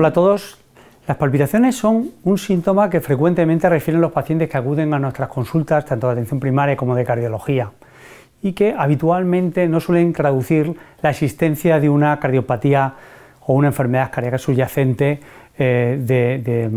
Hola a todos. Las palpitaciones son un síntoma que frecuentemente refieren los pacientes que acuden a nuestras consultas, tanto de atención primaria como de cardiología, y que habitualmente no suelen traducir la existencia de una cardiopatía o una enfermedad cardíaca subyacente eh, de,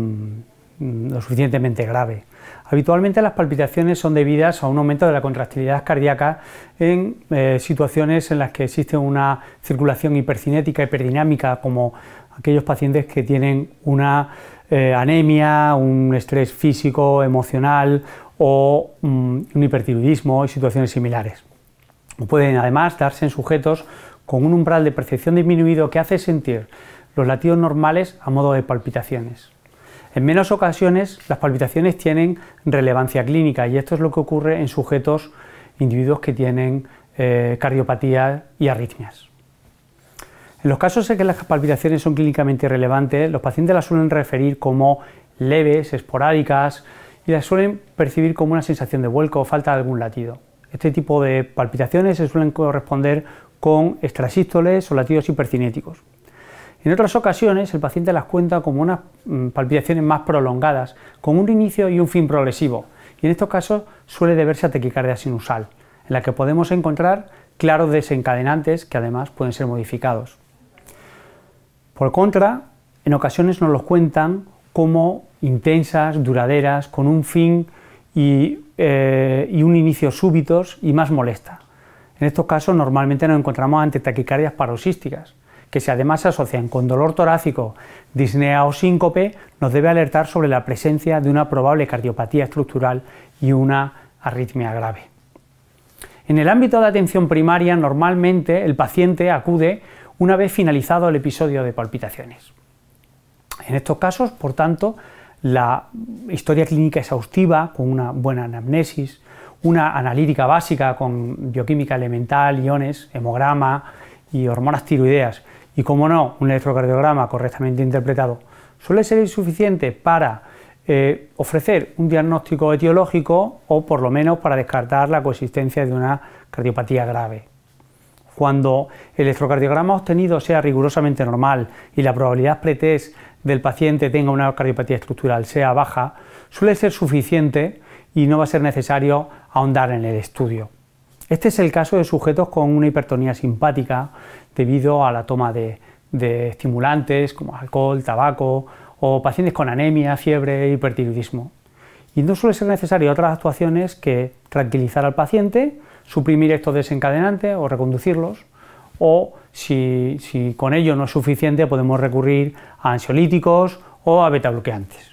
mm, lo suficientemente grave. Habitualmente las palpitaciones son debidas a un aumento de la contractilidad cardíaca en eh, situaciones en las que existe una circulación hipercinética, hiperdinámica, como aquellos pacientes que tienen una eh, anemia, un estrés físico, emocional o mm, un hipertiroidismo y situaciones similares. Pueden además darse en sujetos con un umbral de percepción disminuido que hace sentir los latidos normales a modo de palpitaciones. En menos ocasiones las palpitaciones tienen relevancia clínica y esto es lo que ocurre en sujetos, individuos que tienen eh, cardiopatía y arritmias. En los casos en que las palpitaciones son clínicamente irrelevantes, los pacientes las suelen referir como leves, esporádicas, y las suelen percibir como una sensación de vuelco o falta de algún latido. Este tipo de palpitaciones se suelen corresponder con extrasístoles o latidos hipercinéticos. En otras ocasiones, el paciente las cuenta como unas mm, palpitaciones más prolongadas, con un inicio y un fin progresivo, y en estos casos suele deberse a tequicardia sinusal, en la que podemos encontrar claros desencadenantes que además pueden ser modificados. Por contra, en ocasiones nos los cuentan como intensas, duraderas, con un fin eh, y, un inicio súbitos y más molesta. En estos casos normalmente nos encontramos ante taquicardias paroxísticas, que si además se asocian con dolor torácico, disnea o síncope, nos debe alertar sobre la presencia de una probable cardiopatía estructural y una arritmia grave. En el ámbito de atención primaria, normalmente el paciente acude una vez finalizado el episodio de palpitaciones. En estos casos, por tanto, la historia clínica exhaustiva con una buena anamnesis, una analítica básica con bioquímica elemental, iones, hemograma y hormonas tiroideas, y como no, un electrocardiograma correctamente interpretado, suele ser insuficiente para eh, ofrecer un diagnóstico etiológico o por lo menos para descartar la coexistencia de una cardiopatía grave. Cuando el electrocardiograma obtenido sea rigurosamente normal y la probabilidad pretest del paciente tenga una cardiopatía estructural sea baja, suele ser suficiente y no va a ser necesario ahondar en el estudio. Este es el caso de sujetos con una hipertonía simpática debido a la toma de, estimulantes como alcohol, tabaco o pacientes con anemia, fiebre, hipertiroidismo. Y no suele ser necesario otras actuaciones que tranquilizar al paciente, suprimir estos desencadenantes o reconducirlos, o si, con ello no es suficiente, podemos recurrir a ansiolíticos o a bloqueantes.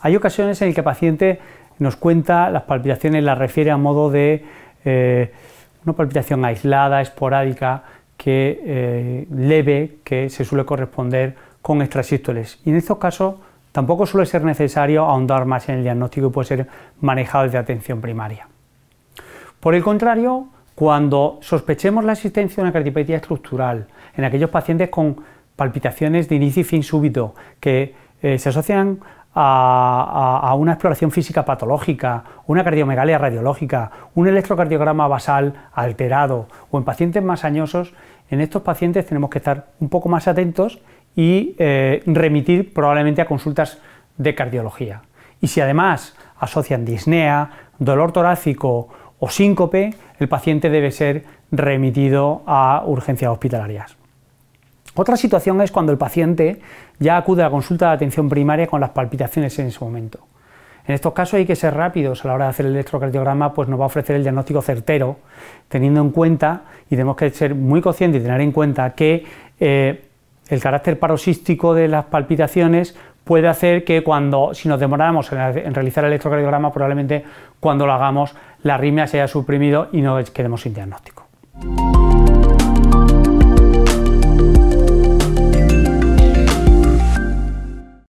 Hay ocasiones en las que el paciente nos cuenta las palpitaciones, las refiere a modo de una eh, palpitación aislada, esporádica, que eh, leve, que se suele corresponder con extrasístoles. Y en estos casos tampoco suele ser necesario ahondar más en el diagnóstico y puede ser manejado desde atención primaria. Por el contrario, cuando sospechemos la existencia de una cardiopatía estructural en aquellos pacientes con palpitaciones de inicio y fin súbito que eh, se asocian a, una exploración física patológica, una cardiomegalia radiológica, un electrocardiograma basal alterado o en pacientes más añosos, en estos pacientes tenemos que estar un poco más atentos y eh, remitir probablemente a consultas de cardiología. Y si además asocian disnea, dolor torácico, o síncope, el paciente debe ser remitido a urgencias hospitalarias. Otra situación es cuando el paciente ya acude a la consulta de atención primaria con las palpitaciones en ese momento. En estos casos hay que ser rápidos a la hora de hacer el electrocardiograma, pues nos va a ofrecer el diagnóstico certero, teniendo en cuenta, y tenemos que ser muy conscientes y tener en cuenta que eh, el carácter paroxístico de las palpitaciones puede hacer que cuando, si nos demoramos en realizar el electrocardiograma, probablemente cuando lo hagamos la arritmia se haya suprimido y no quedemos sin diagnóstico.